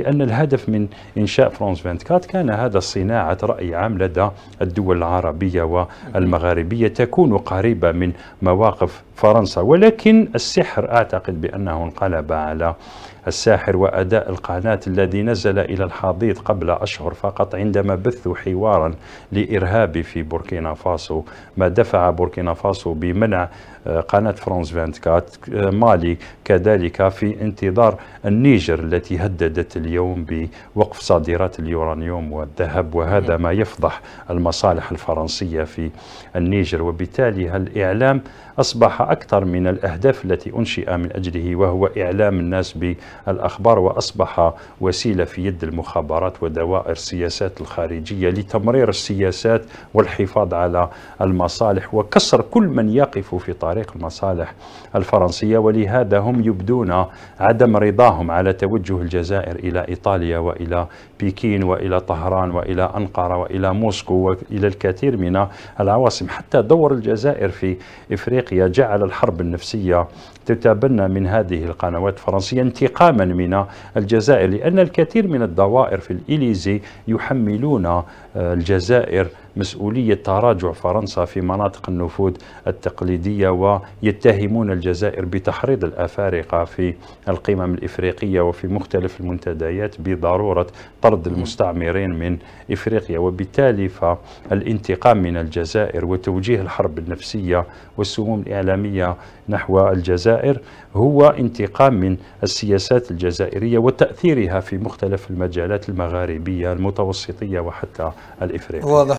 لأن الهدف من إنشاء فرانس 24 كان هذا صناعة رأي عام لدى الدول العربية والمغاربية تكون قريبة من مواقف فرنسا ولكن السحر أعتقد بأنه انقلب على الساحر وأداء القناة الذي نزل إلى الحضيض قبل أشهر فقط عندما بثوا حوارا لإرهابي في بوركينا فاسو ما دفع بوركينا فاسو بمنع آه، قناة فرانس 24 آه، مالي كذلك في انتظار النيجر التي هددت اليوم بوقف صادرات اليورانيوم والذهب وهذا ما يفضح المصالح الفرنسية في النيجر وبالتالي الإعلام أصبح أكثر من الأهداف التي أنشئ من أجله وهو إعلام الناس ب الأخبار وأصبح وسيلة في يد المخابرات ودوائر السياسات الخارجية لتمرير السياسات والحفاظ على المصالح وكسر كل من يقف في طريق المصالح الفرنسية ولهذا هم يبدون عدم رضاهم على توجه الجزائر إلى إيطاليا وإلى بكين وإلى طهران وإلى أنقرة وإلى موسكو وإلى الكثير من العواصم حتى دور الجزائر في إفريقيا جعل الحرب النفسية تتبنى من هذه القنوات الفرنسية انتقال انتقاما من الجزائر لأن الكثير من الدوائر في الإليزي يحملون آه، الجزائر مسؤولية تراجع فرنسا في مناطق النفوذ التقليدية ويتهمون الجزائر بتحريض الأفارقة في القمم الإفريقية وفي مختلف المنتديات بضرورة طرد المستعمرين من إفريقيا وبالتالي فالانتقام من الجزائر وتوجيه الحرب النفسية والسموم الإعلامية نحو الجزائر هو انتقام من السياسات الجزائرية وتأثيرها في مختلف المجالات المغاربية المتوسطية وحتى الإفريقية واضح.